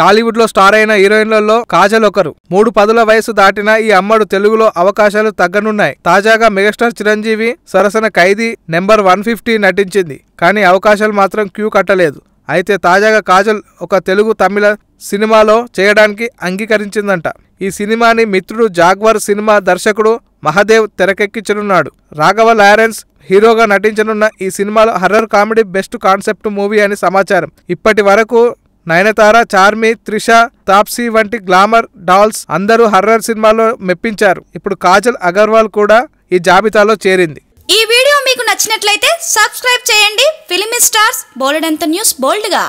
టాలీవుడ్ లో స్టార్ అయిన హీరోయిన్లలో కాజల్ ఒకరు మూడు పదుల వయసు దాటిన ఈ అమ్మడు తెలుగులో అవకాశాలు తగ్గనున్నాయి తాజాగా మెగాస్టార్ చిరంజీవి సరసన ఖైదీ నెంబర్ వన్ ఫిఫ్టీ నటించింది కానీ అవకాశాలు మాత్రం క్యూ కట్టలేదు అయితే తాజాగా కాజల్ ఒక తెలుగు తమిళ సినిమాలో చేయడానికి అంగీకరించిందంట ఈ సినిమాని మిత్రుడు జాగ్వర్ సినిమా దర్శకుడు మహాదేవ్ తెరకెక్కించనున్నాడు రాఘవ లారెన్స్ హీరోగా నటించనున్న ఈ సినిమాలో horror comedy best concept movie అని సమాచారం ఇప్పటి వరకు నయనతార చార్మి త్రిష తాప్సీ వంటి గ్లామర్ డాల్స్ అందరూ హర్రర్ సినిమాలో మెప్పించారు ఇప్పుడు కాజల్ అగర్వాల్ కూడా ఈ జాబితాలో చేరింది ఈ వీడియో మీకు నచ్చినట్లయితే సబ్స్క్రైబ్ చేయండి ఫిలిమి స్టార్స్ బోల్డ్ అంత న్యూస్ బోల్డ్గా